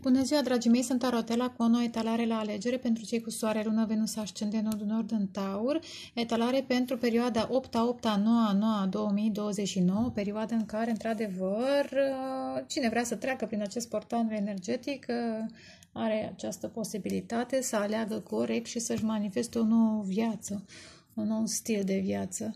Bună ziua, dragii mei, sunt Arotela cu o nouă etalare la alegere pentru cei cu soare, lună, venus, ascende, nodul nord în taur. Etalare pentru perioada 8 8 9 9 2029, perioada în care, într-adevăr, uh, cine vrea să treacă prin acest portal energetic uh, are această posibilitate să aleagă corect și să-și manifeste o nouă viață, un nou stil de viață.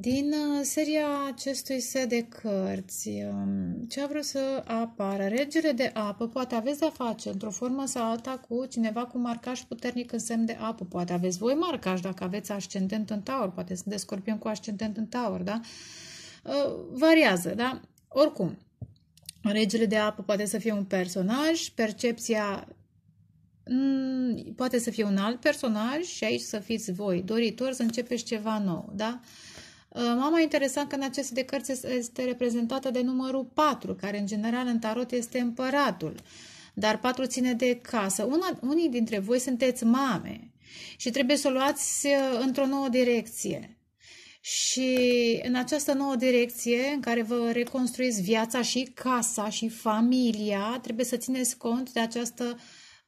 Din uh, seria acestui set de cărți, um, ce a vrut să apară? Regele de apă poate aveți de-a face într-o formă sau alta cu cineva cu marcaș puternic în semn de apă. Poate aveți voi marcaș dacă aveți ascendent în taur, poate sunteți scorpion cu ascendent în taur, da? Uh, variază, da? Oricum, regele de apă poate să fie un personaj, percepția mm, poate să fie un alt personaj și aici să fiți voi doritori să începeți ceva nou, da? Uh, mama, interesant că în aceste de cărți este reprezentată de numărul 4, care în general în tarot este împăratul, dar 4 ține de casă. Una, unii dintre voi sunteți mame și trebuie să o luați uh, într-o nouă direcție. Și în această nouă direcție în care vă reconstruiți viața și casa și familia, trebuie să țineți cont de această uh,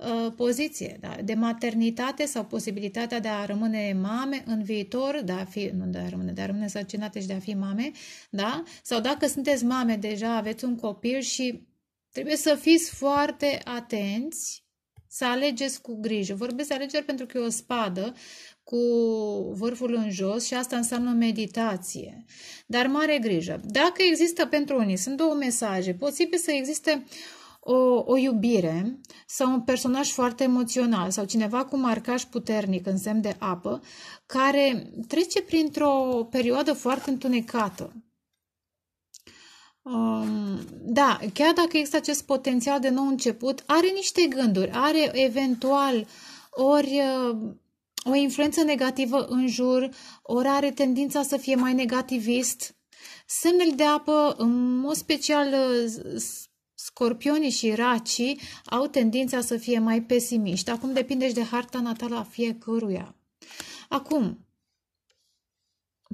Uh, poziție, da? de maternitate sau posibilitatea de a rămâne mame în viitor, de a fi, nu de a rămâne, de a rămâne sărcinate și de a fi mame, da? sau dacă sunteți mame deja, aveți un copil și trebuie să fiți foarte atenți, să alegeți cu grijă. Vorbesc de alegeri pentru că e o spadă cu vârful în jos și asta înseamnă meditație. Dar mare grijă. Dacă există pentru unii, sunt două mesaje, posibil să existe o, o iubire sau un personaj foarte emoțional sau cineva cu marcaj puternic în semn de apă care trece printr-o perioadă foarte întunecată. Um, da, chiar dacă există acest potențial de nou început, are niște gânduri, are eventual ori uh, o influență negativă în jur, ori are tendința să fie mai negativist. Semnele de apă, în mod special, uh, Scorpionii și racii au tendința să fie mai pesimiști. Acum depinde și de harta natală a fiecăruia. Acum,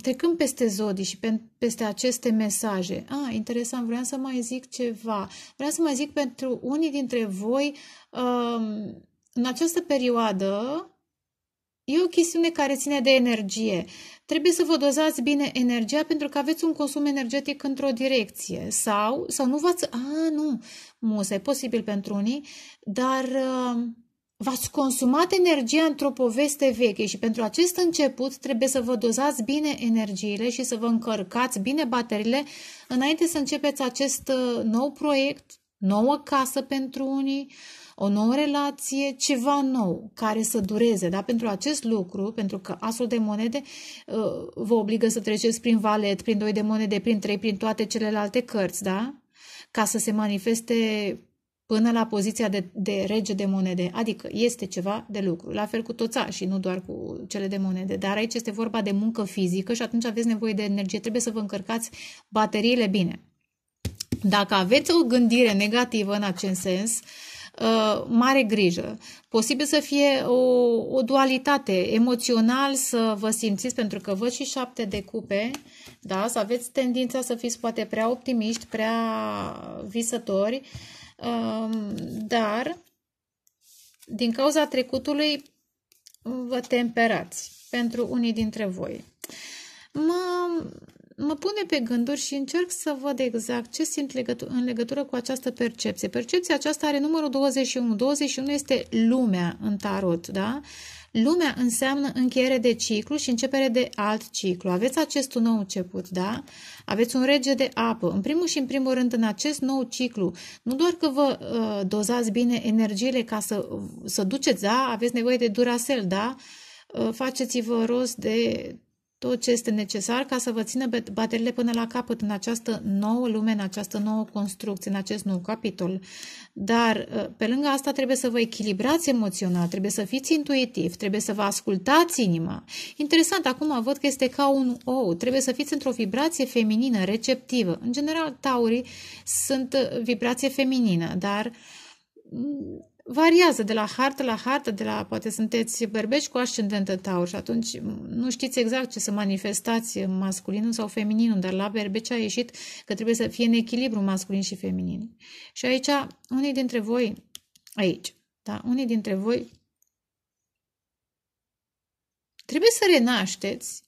trecând peste zodii și pe, peste aceste mesaje, a, ah, interesant, vreau să mai zic ceva. Vreau să mai zic pentru unii dintre voi, um, în această perioadă, E o chestiune care ține de energie. Trebuie să vă dozați bine energia pentru că aveți un consum energetic într-o direcție sau, sau nu v-ați... A, nu, musa, e posibil pentru unii, dar uh, v-ați consumat energia într-o poveste veche și pentru acest început trebuie să vă dozați bine energiile și să vă încărcați bine bateriile înainte să începeți acest uh, nou proiect, nouă casă pentru unii, uh, o nouă relație, ceva nou care să dureze. Da? Pentru acest lucru, pentru că asul de monede uh, vă obligă să treceți prin valet, prin doi de monede, prin trei, prin toate celelalte cărți, da? ca să se manifeste până la poziția de, de rege de monede, adică este ceva de lucru, la fel cu toța și nu doar cu cele de monede, dar aici este vorba de muncă fizică și atunci aveți nevoie de energie, trebuie să vă încărcați bateriile bine. Dacă aveți o gândire negativă în acest sens, uh, Uh, mare grijă. Posibil să fie o, o dualitate emoțional să vă simțiți, pentru că văd și șapte de cupe, da? să aveți tendința să fiți poate prea optimiști, prea visători, uh, dar din cauza trecutului vă temperați pentru unii dintre voi. Mă mă pune pe gânduri și încerc să văd exact ce simt legătu- în legătură cu această percepție. Percepția aceasta are numărul 21. 21 este lumea în tarot, da? Lumea înseamnă încheiere de ciclu și începere de alt ciclu. Aveți acest nou început, da? Aveți un rege de apă. În primul și în primul rând, în acest nou ciclu, nu doar că vă uh, dozați bine energiile ca să, să duceți, da? Aveți nevoie de Duracell, da? Uh, faceți-vă rost de tot ce este necesar ca să vă țină bateriile până la capăt în această nouă lume, în această nouă construcție, în acest nou capitol. Dar ă, pe lângă asta trebuie să vă echilibrați emoțional, trebuie să fiți intuitiv, trebuie să vă ascultați inima. Interesant, acum văd că este ca un ou, trebuie să fiți într-o vibrație feminină, receptivă. În general, taurii sunt ă, vibrație feminină, dar variază de la hartă la hartă, de la poate sunteți berbeci cu ascendent în taur și atunci nu știți exact ce să manifestați masculinul sau femininul, dar la berbeci a ieșit că trebuie să fie în echilibru masculin și feminin. Și aici, unii dintre voi, aici, da, unii dintre voi trebuie să renașteți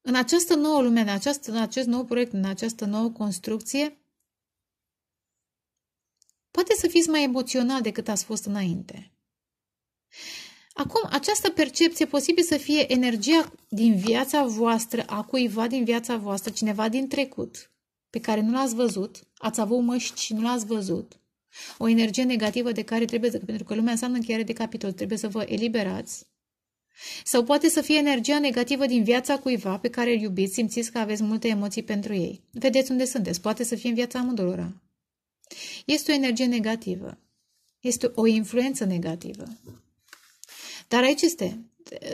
în această nouă lume, în, această, în acest nou proiect, în această nouă construcție, Poate să fiți mai emoțional decât ați fost înainte. Acum, această percepție posibil să fie energia din viața voastră, a cuiva din viața voastră, cineva din trecut, pe care nu l-ați văzut, ați avut măști și nu l-ați văzut, o energie negativă de care trebuie să, pentru că lumea înseamnă încheiere de capitol, trebuie să vă eliberați. Sau poate să fie energia negativă din viața cuiva pe care îl iubiți, simțiți că aveți multe emoții pentru ei. Vedeți unde sunteți, poate să fie în viața amândurora. Este o energie negativă. Este o influență negativă. Dar aici este.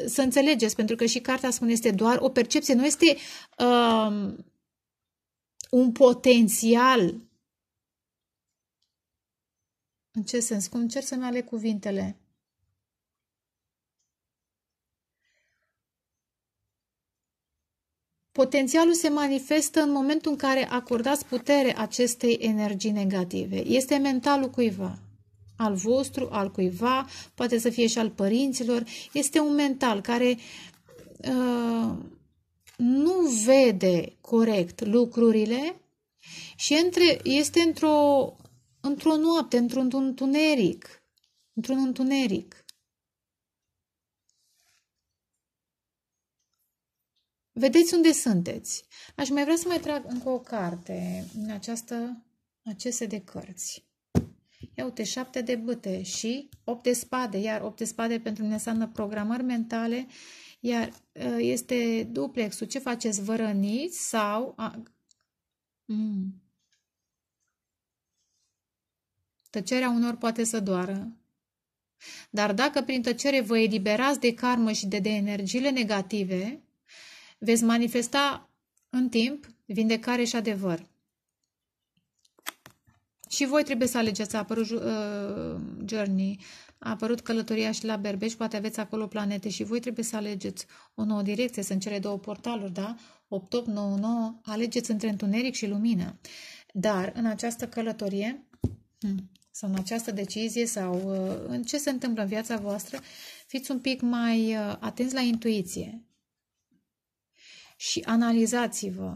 Să înțelegeți, pentru că și cartea spune este doar o percepție, nu este um, un potențial. În ce sens? Cum cer să-mi aleg cuvintele? Potențialul se manifestă în momentul în care acordați putere acestei energii negative. Este mentalul cuiva, al vostru, al cuiva, poate să fie și al părinților. Este un mental care uh, nu vede corect lucrurile și între, este într-o într, -o, noapte, într-un întuneric. Într-un întuneric. Vedeți unde sunteți. Aș mai vrea să mai trag încă o carte în această, aceste de cărți. Ia uite, șapte de băte și opt de spade, iar opt de spade pentru mine înseamnă programări mentale, iar ă, este duplexul. Ce faceți? Vă răniți sau... A... Mm. Tăcerea unor poate să doară. Dar dacă prin tăcere vă eliberați de karmă și de, de energiile negative, Veți manifesta în timp vindecare și adevăr. Și voi trebuie să alegeți. A apărut uh, Journey, a apărut călătoria și la Berbeș, poate aveți acolo planete și voi trebuie să alegeți o nouă direcție. Sunt cele două portaluri, da? 9, alegeți între întuneric și lumină. Dar în această călătorie hmm, sau în această decizie sau ă, în ce se întâmplă în viața voastră, fiți un pic mai ă, atenți la intuiție și analizați-vă.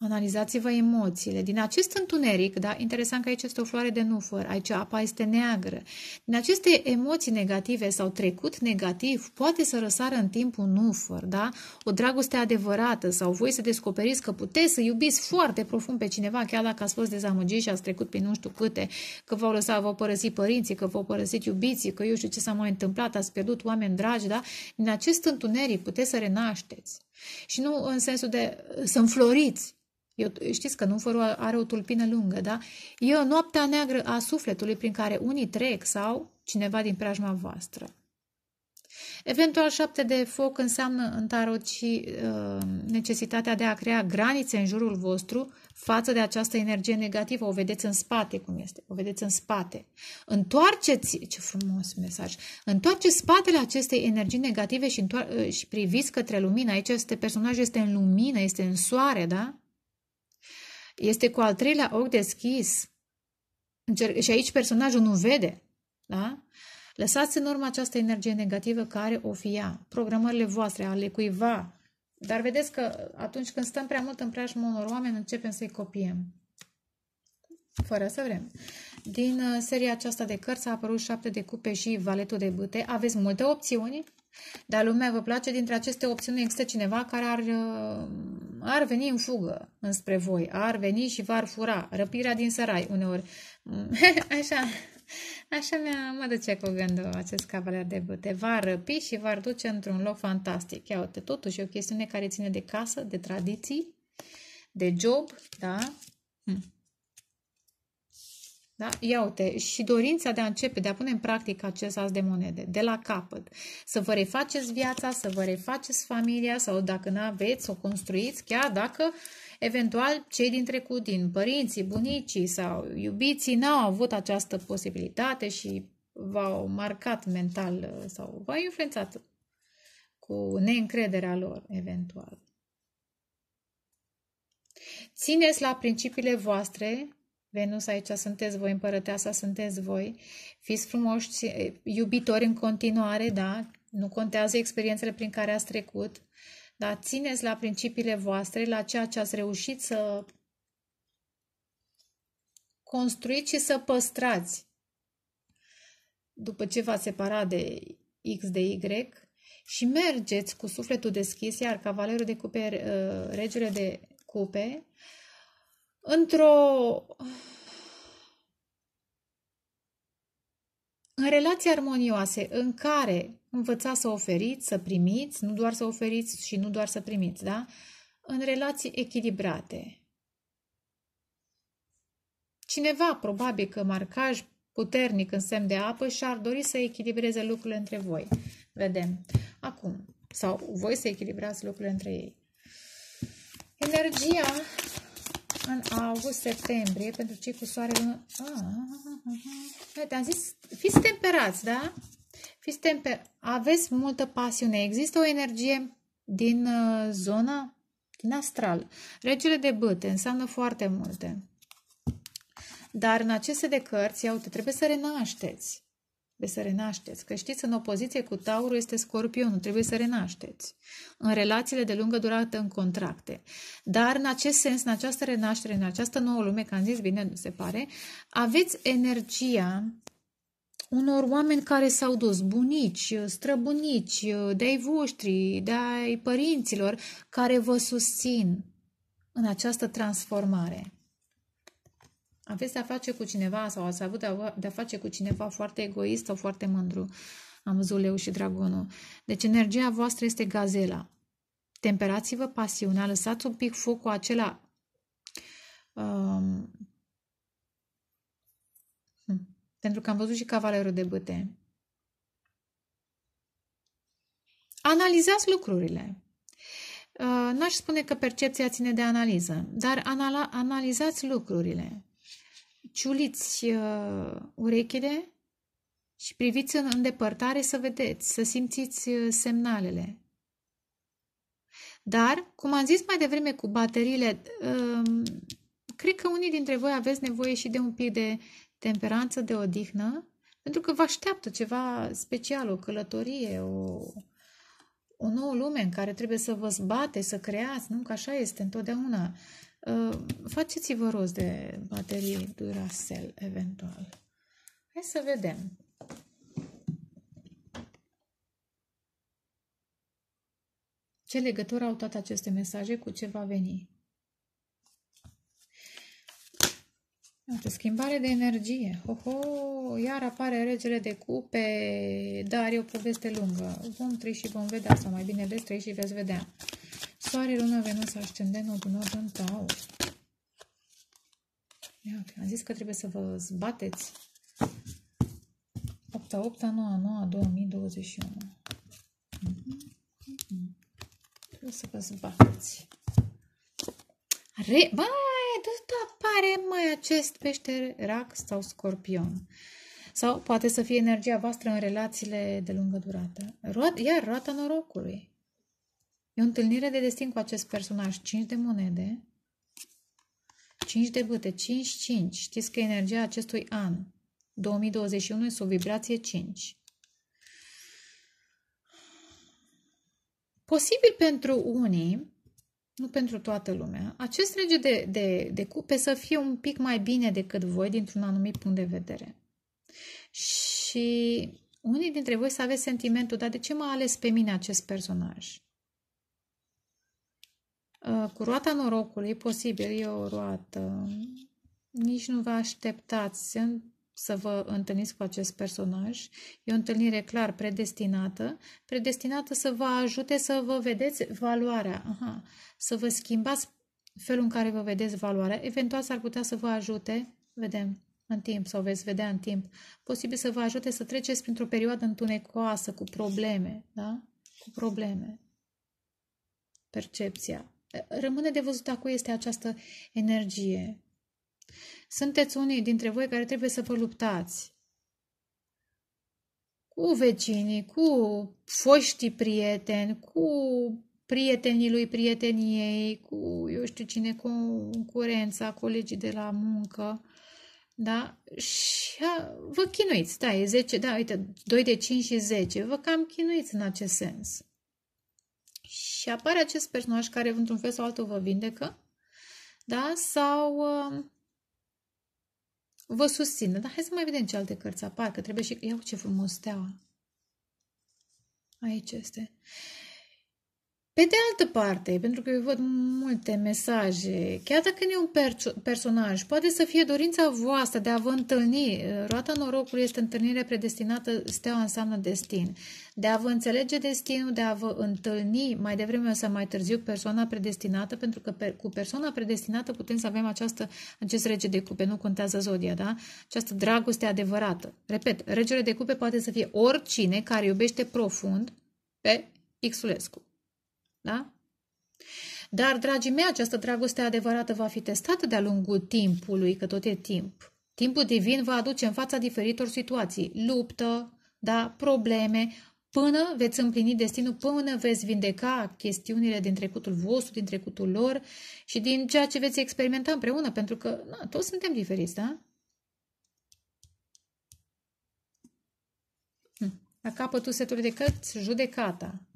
Analizați-vă emoțiile. Din acest întuneric, da, interesant că aici este o floare de nufăr, aici apa este neagră. Din aceste emoții negative sau trecut negativ, poate să răsară în timp un nufăr, da? O dragoste adevărată sau voi să descoperiți că puteți să iubiți foarte profund pe cineva, chiar dacă ați fost dezamăgiți și ați trecut pe nu știu câte, că v-au lăsat, v-au părăsit părinții, că v-au părăsit iubiții, că eu știu ce s-a mai întâmplat, ați pierdut oameni dragi, da? Din acest întuneric puteți să renașteți. Și nu în sensul de să înfloriți. Eu, știți că nu fără are o tulpină lungă, da? E o noaptea neagră a sufletului prin care unii trec sau cineva din preajma voastră. Eventual, șapte de foc înseamnă în tarot și uh, necesitatea de a crea granițe în jurul vostru față de această energie negativă. O vedeți în spate cum este, o vedeți în spate. Întoarceți, ce frumos mesaj, întoarceți spatele acestei energii negative și, întoar- uh, și priviți către lumină. Aici este personaj este în lumină, este în soare, da? Este cu al treilea ochi deschis. Încerc- și aici personajul nu vede, da? Lăsați în urmă această energie negativă care o fi ea, programările voastre ale cuiva. Dar vedeți că atunci când stăm prea mult în preajma unor oameni, începem să-i copiem. Fără să vrem. Din uh, seria aceasta de cărți a apărut șapte de cupe și valetul de bâte. Aveți multe opțiuni, dar lumea vă place. Dintre aceste opțiuni există cineva care ar, uh, ar veni în fugă înspre voi, ar veni și v-ar fura. Răpirea din sărai uneori. Așa, Așa mi-a, mă ducea cu gândul acest cavaler de bute. Va răpi și va duce într-un loc fantastic. Ia uite, totuși e o chestiune care ține de casă, de tradiții, de job, da? Hm. Da? Ia uite, și dorința de a începe, de a pune în practică acest as de monede, de la capăt, să vă refaceți viața, să vă refaceți familia sau dacă nu aveți, să o construiți, chiar dacă uh, Eventual, cei din trecut, din părinții, bunicii sau iubiții, n-au avut această posibilitate și v-au marcat mental uh, sau v-au influențat cu neîncrederea lor, eventual. Țineți la principiile voastre, Venus aici sunteți voi, împărăteasa sunteți voi, fiți frumoși, eh, iubitori în continuare, da? Nu contează experiențele prin care ați trecut, dar țineți la principiile voastre, la ceea ce ați reușit să construiți și să păstrați. După ce v-ați separat de X, de Y și mergeți cu sufletul deschis, iar cavalerul de cupe, uh, regele de cupe, într-o În relații armonioase în care învățați să oferiți, să primiți, nu doar să oferiți și nu doar să primiți, da? În relații echilibrate. Cineva, probabil că marcaj puternic în semn de apă și ar dori să echilibreze lucrurile între voi. Vedem. Acum. Sau voi să echilibrați lucrurile între ei. Energia în august-septembrie pentru cei cu soare lună. Ah, ah, ah, ah am zis, fiți temperați, da? Fiți temper... Aveți multă pasiune. Există o energie din uh, zona, din astral. Regele de băte înseamnă foarte multe. Dar în aceste de cărți, iau, te trebuie să renașteți. Trebuie să renașteți. Că știți, în opoziție cu taurul este scorpionul. Trebuie să renașteți. În relațiile de lungă durată, în contracte. Dar în acest sens, în această renaștere, în această nouă lume, că am zis bine, nu se pare, aveți energia unor oameni care s-au dus, bunici, străbunici, de-ai voștri, de-ai părinților, care vă susțin în această transformare. Aveți de-a face cu cineva sau ați avut de-a face cu cineva foarte egoist sau foarte mândru. Am văzut leu și dragonul. Deci energia voastră este gazela. Temperați-vă pasiunea, lăsați un pic focul acela um, hmm, pentru că am văzut și cavalerul de băte. Analizați lucrurile. Uh, n-aș spune că percepția ține de analiză, dar anala- analizați lucrurile ciuliți uh, urechile și priviți în îndepărtare să vedeți, să simțiți uh, semnalele. Dar, cum am zis mai devreme cu bateriile, um, cred că unii dintre voi aveți nevoie și de un pic de temperanță, de odihnă, pentru că vă așteaptă ceva special, o călătorie, o, o nouă lume în care trebuie să vă zbate, să creați, nu? Că așa este întotdeauna. Ă, faceți-vă rost de baterii Duracell, eventual. Hai să vedem. Ce legătură au toate aceste mesaje cu ce va veni? O schimbare de energie. Ho, ho, iar apare regele de cupe, dar e o poveste lungă. Vom trăi și vom vedea, sau mai bine veți trăi și veți vedea. Soare, Luna, Venus, Ascendent, Nodul Nord în Taur. Ia, am zis că trebuie să vă zbateți. 8 a 8 a 9 a 9 a 2021 Trebuie să vă zbateți. Re... Băi, tot apare mai acest pește rac sau scorpion. Sau poate să fie energia voastră în relațiile de lungă durată. Roat, iar roata norocului. E o întâlnire de destin cu acest personaj. 5 de monede, 5 de bâte, 5-5. Știți că energia acestui an, 2021, este o vibrație 5. Posibil pentru unii, nu pentru toată lumea, acest rege de, de, de cupe să fie un pic mai bine decât voi dintr-un anumit punct de vedere. Și unii dintre voi să aveți sentimentul, dar de ce m-a ales pe mine acest personaj? Uh, cu roata norocului, posibil, e o roată. Nici nu vă așteptați să vă întâlniți cu acest personaj. E o întâlnire clar predestinată, predestinată să vă ajute să vă vedeți valoarea, Aha. să vă schimbați felul în care vă vedeți valoarea. Eventual s-ar putea să vă ajute, vedem, în timp sau veți vedea în timp, posibil să vă ajute să treceți printr-o perioadă întunecoasă, cu probleme, da? Cu probleme. Percepția Rămâne de văzut acum este această energie. Sunteți unii dintre voi care trebuie să vă luptați cu vecinii, cu foștii prieteni, cu prietenii lui prieteniei, cu, eu știu cine, cu concurența, colegii de la muncă, da? Și a, vă chinuiți, da, e 10, da, uite, 2 de 5 și 10, vă cam chinuiți în acest sens. Și apare acest personaj care, într-un fel sau altul, vă vindecă, da? Sau uh, vă susține. Dar hai să mai vedem ce alte cărți apar, că trebuie și... Iau ce frumos steaua. Aici este. Pe de altă parte, pentru că eu văd multe mesaje, chiar dacă nu e un per- personaj, poate să fie dorința voastră de a vă întâlni. Roata norocului este întâlnire predestinată, steaua înseamnă destin. De a vă înțelege destinul, de a vă întâlni mai devreme sau mai târziu persoana predestinată, pentru că pe, cu persoana predestinată putem să avem această, acest rege de cupe, nu contează zodia, da? Această dragoste adevărată. Repet, regele de cupe poate să fie oricine care iubește profund pe Xulescu. Da? Dar, dragii mei, această dragoste adevărată va fi testată de-a lungul timpului, că tot e timp. Timpul divin va aduce în fața diferitor situații, luptă, da, probleme, până veți împlini destinul, până veți vindeca chestiunile din trecutul vostru, din trecutul lor și din ceea ce veți experimenta împreună, pentru că na, toți suntem diferiți, da? Hm. La capătul setului de cărți, judecata.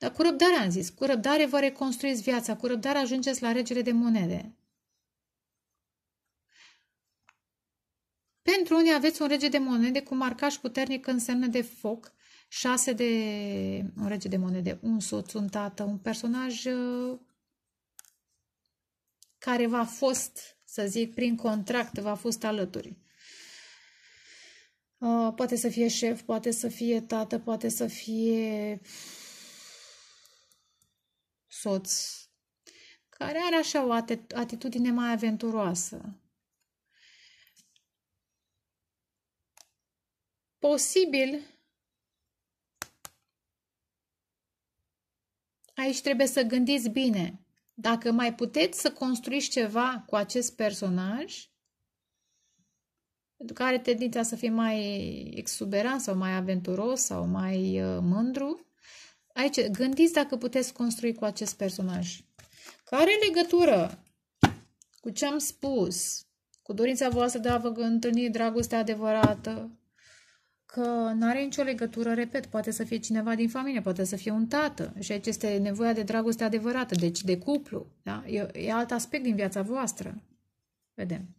Dar cu răbdare am zis, cu răbdare vă reconstruiți viața, cu răbdare ajungeți la regele de monede. Pentru unii aveți un rege de monede cu marcaș puternic în semnă de foc, șase de... un rege de monede, un soț, un tată, un personaj uh, care v-a fost, să zic, prin contract, v-a fost alături. Uh, poate să fie șef, poate să fie tată, poate să fie soț care are așa o atitudine mai aventuroasă. Posibil, aici trebuie să gândiți bine. Dacă mai puteți să construiți ceva cu acest personaj, pentru că are tendința să fie mai exuberant sau mai aventuros sau mai uh, mândru, Aici, gândiți dacă puteți construi cu acest personaj. Care legătură cu ce am spus? Cu dorința voastră de a vă întâlni dragostea adevărată? Că nu are nicio legătură, repet, poate să fie cineva din familie, poate să fie un tată. Și aici este nevoia de dragoste adevărată, deci de cuplu. Da? E, e alt aspect din viața voastră. Vedem.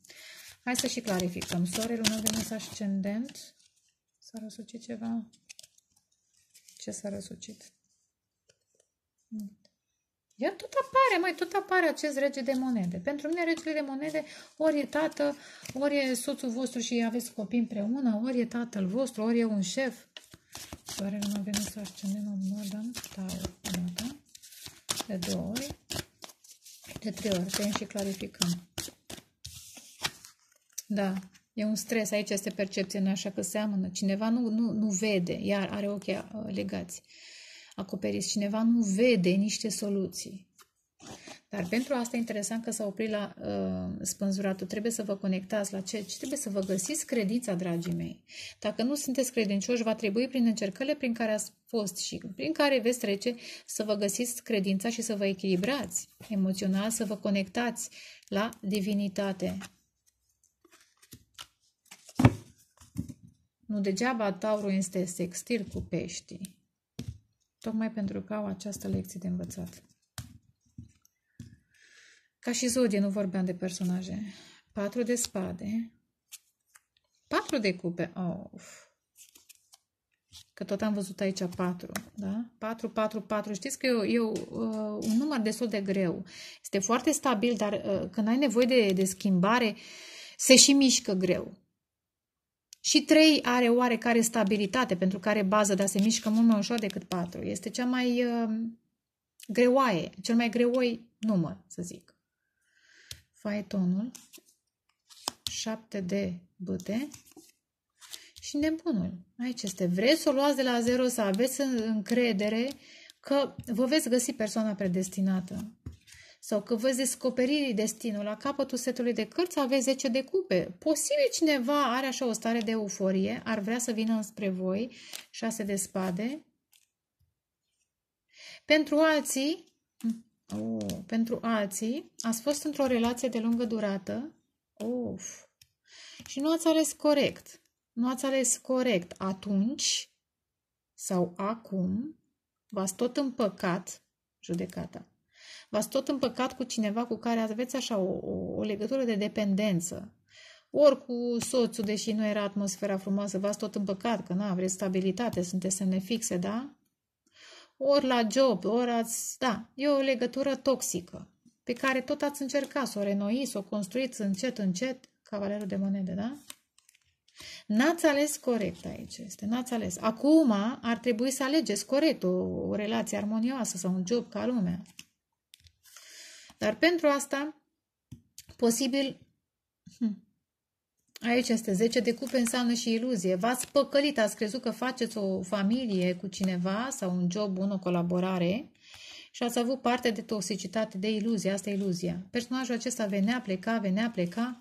Hai să și clarificăm. Soare, lună, venus, ascendent. S-a răsucit ceva? Ce s-a răsucit? Iar tot apare, mai tot apare acest rege de monede. Pentru mine regele de monede ori e tată, ori e soțul vostru și aveți copii împreună, ori e tatăl vostru, ori e un șef. Soare nu a venit să ascendem în Modern Tower. Da? De două ori. De trei ori. Tăiem și clarificăm. Da. E un stres. Aici este percepție, așa că seamănă. Cineva nu, nu, nu vede, iar are ochii uh, legați acoperiți, cineva nu vede niște soluții. Dar pentru asta e interesant că s-a oprit la uh, spânzuratul. Trebuie să vă conectați la ce? Trebuie să vă găsiți credința, dragii mei. Dacă nu sunteți credincioși, va trebui prin încercările prin care ați fost și prin care veți trece să vă găsiți credința și să vă echilibrați emoțional, să vă conectați la divinitate. Nu degeaba taurul este sextil cu peștii. Tocmai pentru că au această lecție de învățat. Ca și zodie nu vorbeam de personaje. Patru de spade. Patru de cupe. Of. Oh, că tot am văzut aici patru. Da? Patru, patru, patru. Știți că e uh, un număr destul de greu. Este foarte stabil, dar uh, când ai nevoie de, de schimbare, se și mișcă greu. Și 3 are oarecare stabilitate, pentru că are bază, dar se mișcă mult mai ușor decât 4. Este cea mai uh, greoaie, cel mai greoi număr, să zic. Faetonul, 7 de bâte și nebunul. Aici este. Vreți să o luați de la zero, să aveți încredere că vă veți găsi persoana predestinată sau că veți descoperi destinul la capătul setului de cărți, aveți 10 de cupe. Posibil cineva are așa o stare de euforie, ar vrea să vină înspre voi, 6 de spade. Pentru alții, oh, pentru alții, ați fost într-o relație de lungă durată, of, și nu ați ales corect. Nu ați ales corect atunci sau acum, v-ați tot împăcat, judecata v-ați tot împăcat cu cineva cu care aveți așa o, o, o legătură de dependență, ori cu soțul, deși nu era atmosfera frumoasă, v-ați tot împăcat, că nu aveți stabilitate, sunteți semne fixe, da? Ori la job, ori ați... Da, e o legătură toxică pe care tot ați încercat să o renoiți, să o construiți încet, încet, cavalerul de monede, da? N-ați ales corect aici, este, n-ați ales. Acum ar trebui să alegeți corect o, o relație armonioasă sau un job ca lumea. Dar pentru asta, posibil, hmm, aici este 10 de cupe, înseamnă și iluzie. V-ați păcălit, ați crezut că faceți o familie cu cineva sau un job bun, o colaborare și ați avut parte de toxicitate, de iluzie. Asta e iluzia. Personajul acesta venea, pleca, venea, pleca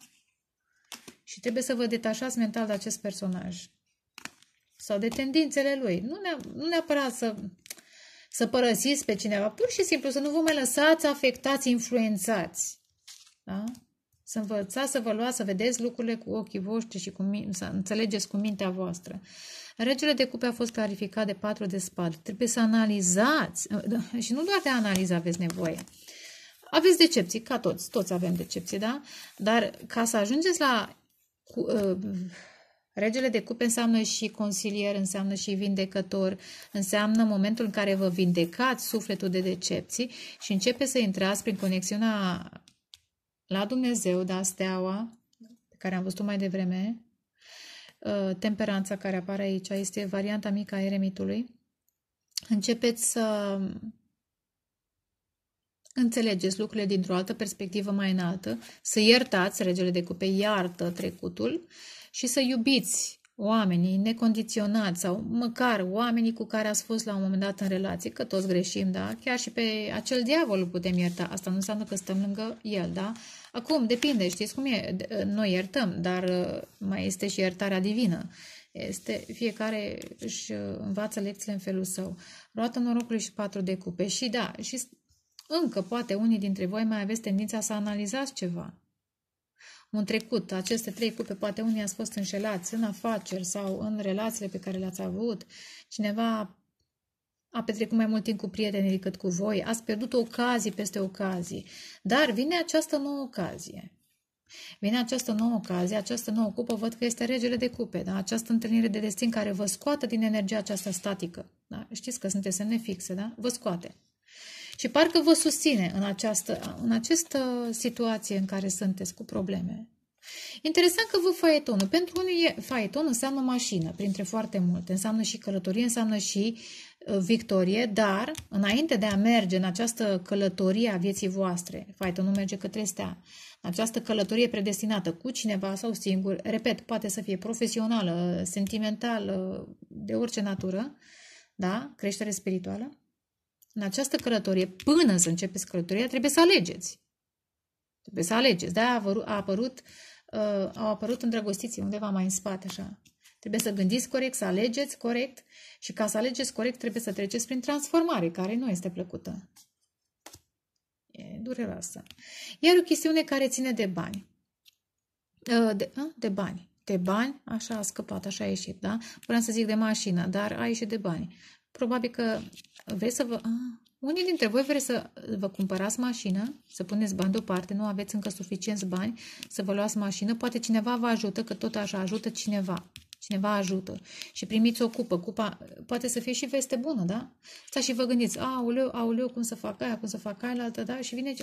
și trebuie să vă detașați mental de acest personaj sau de tendințele lui. Nu, ne, nu neapărat să să părăsiți pe cineva, pur și simplu să nu vă mai lăsați afectați, influențați. Da? Să învățați să vă luați, să vedeți lucrurile cu ochii voștri și cu, să înțelegeți cu mintea voastră. Regele de cupe a fost clarificat de patru de spade. Trebuie să analizați da, și nu doar de analiză aveți nevoie. Aveți decepții, ca toți, toți avem decepții, da? Dar ca să ajungeți la cu, uh, Regele de cupe înseamnă și consilier, înseamnă și vindecător, înseamnă momentul în care vă vindecați sufletul de decepții și începe să intrați prin conexiunea la Dumnezeu, da, steaua, pe care am văzut-o mai devreme, uh, temperanța care apare aici, este varianta mică a eremitului, începeți să înțelegeți lucrurile dintr-o altă perspectivă mai înaltă, să iertați, regele de cupe iartă trecutul, și să iubiți oamenii necondiționați sau măcar oamenii cu care ați fost la un moment dat în relație, că toți greșim, da? Chiar și pe acel diavol putem ierta. Asta nu înseamnă că stăm lângă el, da? Acum, depinde, știți cum e, ă, noi iertăm, dar ă, mai este și iertarea divină. Este, fiecare își ă, învață lecțiile în felul său. Roată norocului și patru de cupe. Și da, și încă poate unii dintre voi mai aveți tendința să analizați ceva un trecut. Aceste trei cupe, poate unii ați fost înșelați în afaceri sau în relațiile pe care le-ați avut. Cineva a petrecut mai mult timp cu prietenii decât cu voi, ați pierdut ocazii peste ocazii. Dar vine această nouă ocazie. Vine această nouă ocazie, această nouă cupă, văd că este regele de cupe, da? această întâlnire de destin care vă scoate din energia aceasta statică. Da? Știți că sunteți semne fixe, da? Vă scoate. Și parcă vă susține în această, în această situație în care sunteți cu probleme. Interesant că vă faetonul. Pentru unii faeton înseamnă mașină, printre foarte multe. Înseamnă și călătorie, înseamnă și uh, victorie, dar înainte de a merge în această călătorie a vieții voastre, faetonul merge către stea, în această călătorie predestinată cu cineva sau singur, repet, poate să fie profesională, sentimentală, de orice natură, da? creștere spirituală, în această călătorie, până să începeți călătoria, trebuie să alegeți. Trebuie să alegeți. Da, a apărut, uh, au apărut îndrăgostiții undeva mai în spate, așa. Trebuie să gândiți corect, să alegeți corect și ca să alegeți corect trebuie să treceți prin transformare, care nu este plăcută. E dureroasă. Iar o chestiune care ține de bani. Uh, de, de bani. De bani, așa a scăpat, așa a ieșit, da? Vreau să zic de mașină, dar a ieșit de bani. Probabil că vreți să vă... A, unii dintre voi vreți să vă cumpărați mașină, să puneți bani deoparte, nu aveți încă suficienți bani să vă luați mașină. Poate cineva vă ajută, că tot așa ajută cineva. Cineva ajută și primiți o cupă. Cupa poate să fie și veste bună, da? Stați și vă gândiți, aoleu, aoleu, cum să fac aia, cum să fac aia, altă, da? Și vine,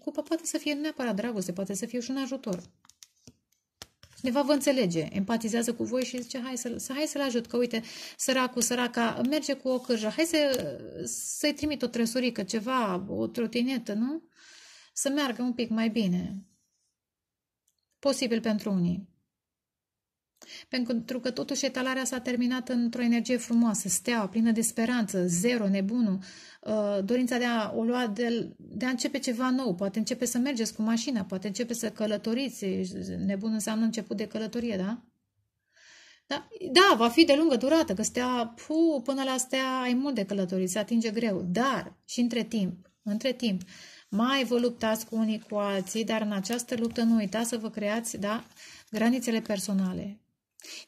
cupa poate să fie nu neapărat dragoste, poate să fie și un ajutor cineva vă înțelege, empatizează cu voi și zice hai, să, să, hai să-l ajut, că uite, săracul, săraca, merge cu o cârjă, hai să, să-i trimit o trăsurică, ceva, o trotinetă, nu? Să meargă un pic mai bine. Posibil pentru unii. Pentru că totuși etalarea s-a terminat într-o energie frumoasă, steaua, plină de speranță, zero, nebunul, uh, dorința de a o lua, de, de a începe ceva nou, poate începe să mergeți cu mașina, poate începe să călătoriți, nebun înseamnă început de călătorie, da? Da, da va fi de lungă durată, că stea, pu, până la stea ai mult de călătorit, se atinge greu, dar și între timp, între timp, mai vă luptați cu unii cu alții, dar în această luptă nu uitați să vă creați, da, granițele personale.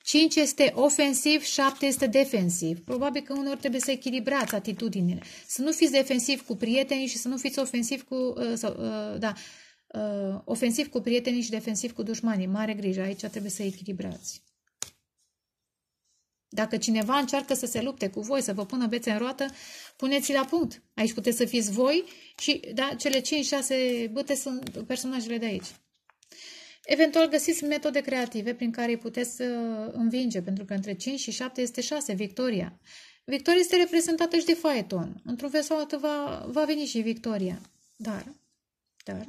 5 este ofensiv, 7 este defensiv. Probabil că uneori trebuie să echilibrați atitudinile. Să nu fiți defensiv cu prietenii și să nu fiți ofensiv cu... Uh, sau, uh, da, uh, ofensiv cu prietenii și defensiv cu dușmanii. Mare grijă, aici trebuie să echilibrați. Dacă cineva încearcă să se lupte cu voi, să vă pună bețe în roată, puneți la punct. Aici puteți să fiți voi și da, cele 5-6 băte sunt personajele de aici. Eventual găsiți metode creative prin care îi puteți uh, învinge, pentru că între 5 și 7 este 6, victoria. Victoria este reprezentată și de faeton. Într-un fel sau altul va, va veni și victoria. Dar, dar,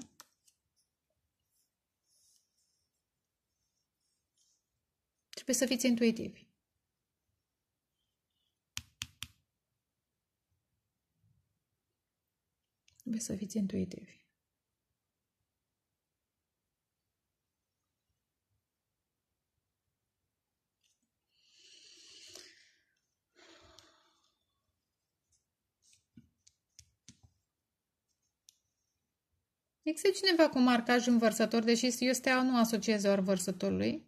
trebuie să fiți intuitivi. Trebuie să fiți intuitivi. Există cineva cu marcaj vărsător, deși eu steaua nu asociez doar vărsătorului,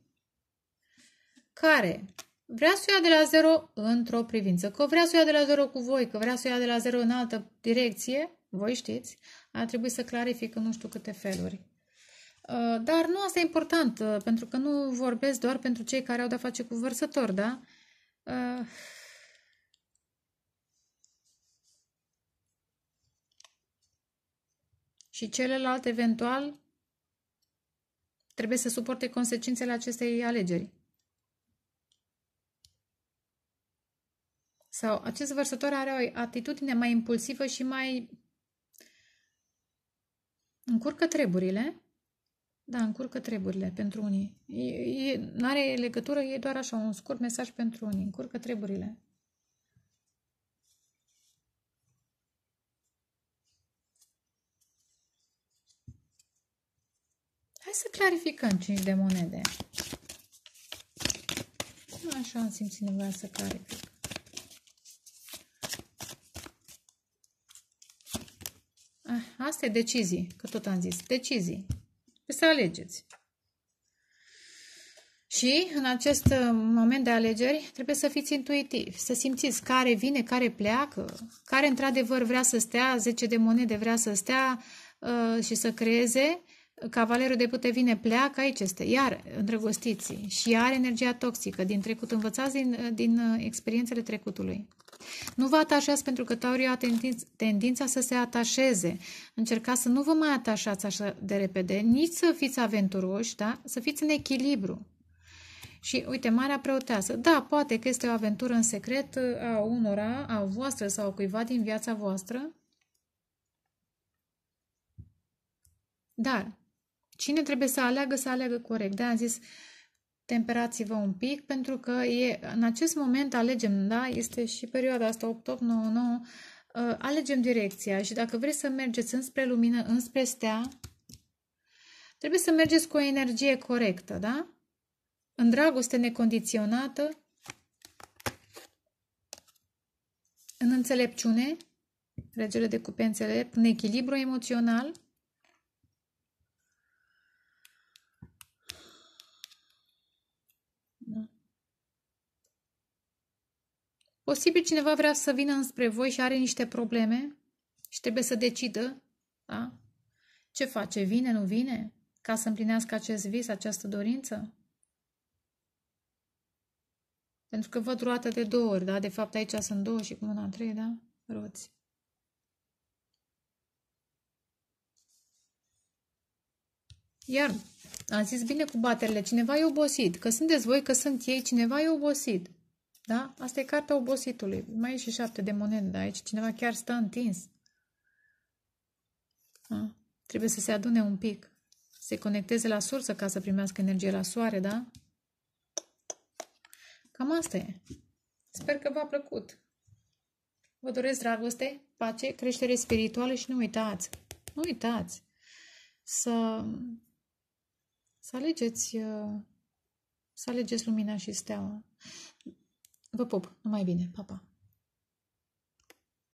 care vrea să o ia de la zero într-o privință, că vrea să o ia de la zero cu voi, că vrea să o ia de la zero în altă direcție, voi știți, ar trebui să clarific nu știu câte feluri. Uh, dar nu asta e important, uh, pentru că nu vorbesc doar pentru cei care au de-a face cu vărsător, da? Uh, și celălalt eventual trebuie să suporte consecințele acestei alegeri. Sau acest vărsător are o atitudine mai impulsivă și mai încurcă treburile. Da, încurcă treburile pentru unii. Nu are legătură, e doar așa un scurt mesaj pentru unii. Încurcă treburile. Hai să clarificăm 5 de monede. Așa am simțit nevoia să clarific. Ah, asta e decizii, că tot am zis. Decizii. Pe păi să alegeți. Și în acest uh, moment de alegeri trebuie să fiți intuitivi, să simțiți care vine, care pleacă, care într-adevăr vrea să stea, 10 de monede vrea să stea uh, și să creeze Cavalerul de pute vine, pleacă, aici este, iar îndrăgostiții și iar energia toxică din trecut, învățați din, din uh, experiențele trecutului. Nu vă atașați pentru că Taurii au tendința să se atașeze. Încercați să nu vă mai atașați așa de repede, nici să fiți aventuroși, da? să fiți în echilibru. Și uite, Marea Preoteasă, da, poate că este o aventură în secret uh, a unora, a voastră sau a cuiva din viața voastră, dar Cine trebuie să aleagă, să aleagă corect. De am zis, temperați-vă un pic, pentru că e, în acest moment alegem, da, este și perioada asta 9 uh, alegem direcția și dacă vreți să mergeți înspre lumină, înspre stea, trebuie să mergeți cu o energie corectă, da? În dragoste necondiționată, în înțelepciune, regele de cupe înțelept, în echilibru emoțional, Posibil cineva vrea să vină înspre voi și are niște probleme și trebuie să decidă da? ce face, vine, nu vine, ca să împlinească acest vis, această dorință. Pentru că văd roată de două ori, da? De fapt aici sunt două și cu mâna trei, da? Roți. Iar am zis bine cu baterile. cineva e obosit, că sunteți voi, că sunt ei, cineva e obosit. Da? Asta e cartea obositului. Mai e și șapte de monede, dar aici cineva chiar stă întins. Da? Trebuie să se adune un pic. Se conecteze la sursă ca să primească energie la soare, da? Cam asta e. Sper că v-a plăcut. Vă doresc dragoste, pace, creștere spirituală și nu uitați, nu uitați să, să alegeți să alegeți lumina și steaua. Vă pup! Numai bine! Pa, pa!